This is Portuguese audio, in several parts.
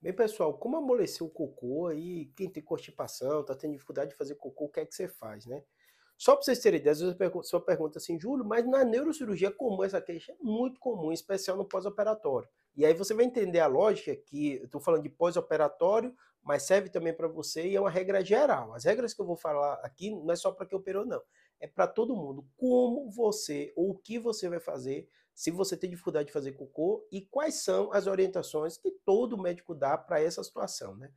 Bem, pessoal, como amolecer o cocô aí, quem tem constipação, tá tendo dificuldade de fazer cocô, o que é que você faz, né? Só para vocês terem ideia, às vezes a pergunta assim, Júlio, mas na neurocirurgia é comum essa queixa? É muito comum, em especial no pós-operatório. E aí você vai entender a lógica que eu estou falando de pós-operatório, mas serve também para você e é uma regra geral. As regras que eu vou falar aqui não é só para quem operou, não. É para todo mundo. Como você ou o que você vai fazer se você tem dificuldade de fazer cocô e quais são as orientações que todo médico dá para essa situação, né?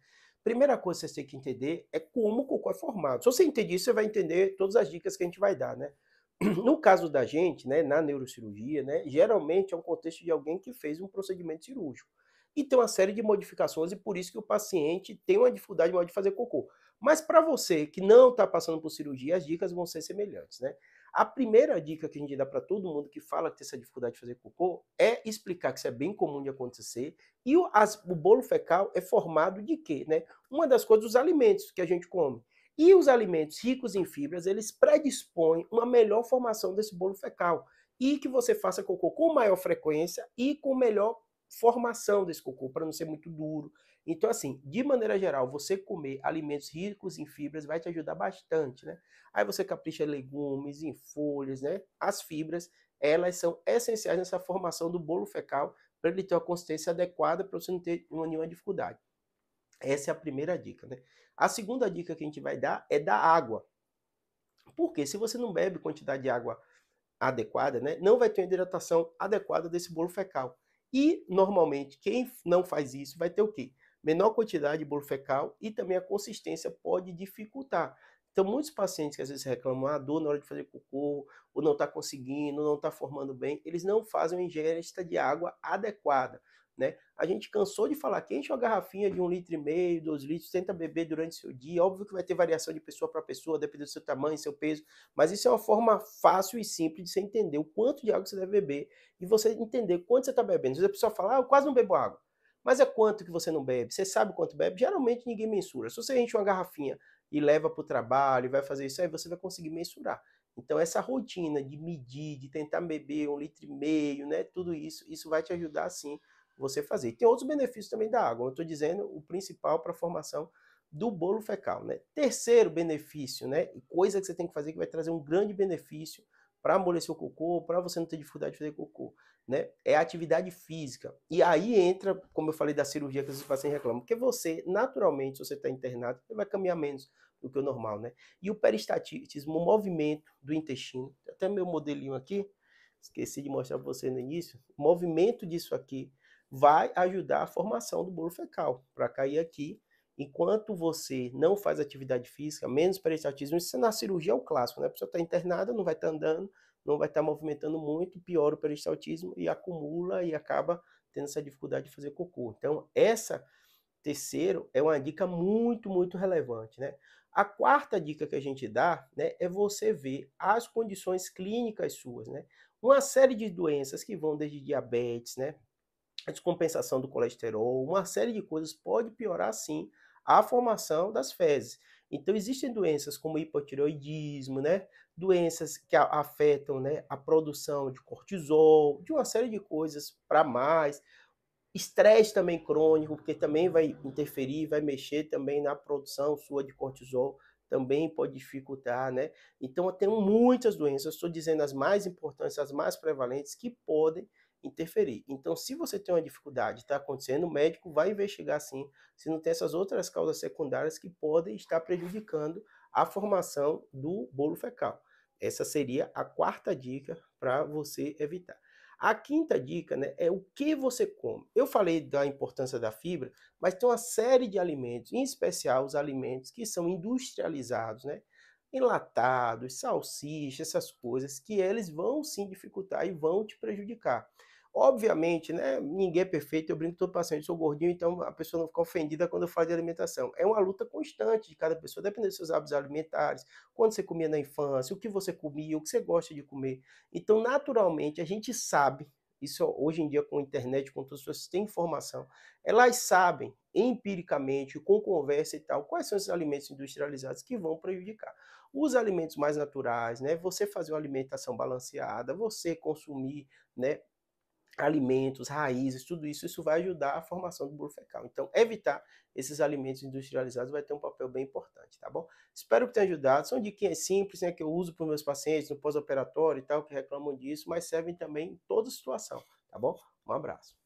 Primeira coisa que você tem que entender é como o cocô é formado. Se você entender isso, você vai entender todas as dicas que a gente vai dar, né? No caso da gente, né, na neurocirurgia, né, geralmente é um contexto de alguém que fez um procedimento cirúrgico. E tem uma série de modificações e por isso que o paciente tem uma dificuldade maior de fazer cocô. Mas para você que não está passando por cirurgia, as dicas vão ser semelhantes, né? A primeira dica que a gente dá para todo mundo que fala que tem essa dificuldade de fazer cocô é explicar que isso é bem comum de acontecer. E o, as, o bolo fecal é formado de quê? Né? Uma das coisas, os alimentos que a gente come. E os alimentos ricos em fibras, eles predispõem uma melhor formação desse bolo fecal. E que você faça cocô com maior frequência e com melhor formação desse cocô, para não ser muito duro, então, assim, de maneira geral, você comer alimentos ricos em fibras vai te ajudar bastante, né? Aí você capricha em legumes, em folhas, né? As fibras, elas são essenciais nessa formação do bolo fecal para ele ter uma consistência adequada para você não ter nenhuma dificuldade. Essa é a primeira dica, né? A segunda dica que a gente vai dar é da água. Porque se você não bebe quantidade de água adequada, né, não vai ter uma hidratação adequada desse bolo fecal. E normalmente quem não faz isso vai ter o quê? menor quantidade de bolo fecal e também a consistência pode dificultar. Então, muitos pacientes que às vezes reclamam a ah, dor na hora de fazer cocô, ou não está conseguindo, não está formando bem, eles não fazem uma ingesta de água adequada. Né? A gente cansou de falar que enche uma garrafinha de um litro e meio, dois litros, tenta beber durante o seu dia. Óbvio que vai ter variação de pessoa para pessoa, dependendo do seu tamanho, seu peso, mas isso é uma forma fácil e simples de você entender o quanto de água você deve beber e você entender quanto você está bebendo. Às vezes a pessoa fala, ah, eu quase não bebo água. Mas é quanto que você não bebe? Você sabe quanto bebe? Geralmente ninguém mensura. Se você enche uma garrafinha e leva para o trabalho, vai fazer isso aí, você vai conseguir mensurar. Então essa rotina de medir, de tentar beber um litro e meio, né? Tudo isso, isso vai te ajudar sim você fazer. E tem outros benefícios também da água. Eu estou dizendo o principal para a formação do bolo fecal, né? Terceiro benefício, né? Coisa que você tem que fazer que vai trazer um grande benefício para amolecer o cocô, para você não ter dificuldade de fazer cocô, né? É atividade física. E aí entra, como eu falei da cirurgia que vocês pacientes reclama, porque você, naturalmente, se você está internado, você vai caminhar menos do que o normal, né? E o peristatismo, o movimento do intestino, até meu modelinho aqui, esqueci de mostrar para você no início, o movimento disso aqui vai ajudar a formação do bolo fecal, para cair aqui Enquanto você não faz atividade física, menos peristaltismo, isso é na cirurgia é o clássico, né? A pessoa está internada, não vai estar tá andando, não vai estar tá movimentando muito, piora o peristaltismo e acumula e acaba tendo essa dificuldade de fazer cocô. Então, essa terceiro é uma dica muito, muito relevante, né? A quarta dica que a gente dá, né, é você ver as condições clínicas suas, né? Uma série de doenças que vão desde diabetes, né, a descompensação do colesterol, uma série de coisas pode piorar sim a formação das fezes. Então, existem doenças como hipotireoidismo, né? doenças que afetam né, a produção de cortisol, de uma série de coisas para mais. Estresse também crônico, porque também vai interferir, vai mexer também na produção sua de cortisol, também pode dificultar, né? Então, tem muitas doenças, estou dizendo as mais importantes, as mais prevalentes, que podem interferir. Então, se você tem uma dificuldade, está acontecendo, o médico vai investigar sim, se não tem essas outras causas secundárias que podem estar prejudicando a formação do bolo fecal. Essa seria a quarta dica para você evitar. A quinta dica né, é o que você come. Eu falei da importância da fibra, mas tem uma série de alimentos, em especial os alimentos que são industrializados, né, enlatados, salsichas, essas coisas, que eles vão sim dificultar e vão te prejudicar. Obviamente, né? Ninguém é perfeito, eu brinco todo paciente, sou gordinho, então a pessoa não fica ofendida quando eu falo de alimentação. É uma luta constante de cada pessoa, dependendo dos seus hábitos alimentares, quando você comia na infância, o que você comia, o que você gosta de comer. Então, naturalmente, a gente sabe isso hoje em dia com a internet, todas as pessoas têm informação, elas sabem empiricamente, com conversa e tal, quais são esses alimentos industrializados que vão prejudicar. Os alimentos mais naturais, né? Você fazer uma alimentação balanceada, você consumir, né, alimentos, raízes, tudo isso, isso vai ajudar a formação do bolo fecal. Então, evitar esses alimentos industrializados vai ter um papel bem importante, tá bom? Espero que tenha ajudado. São diquinhas simples, né, que eu uso para os meus pacientes no pós-operatório e tal, que reclamam disso, mas servem também em toda situação, tá bom? Um abraço.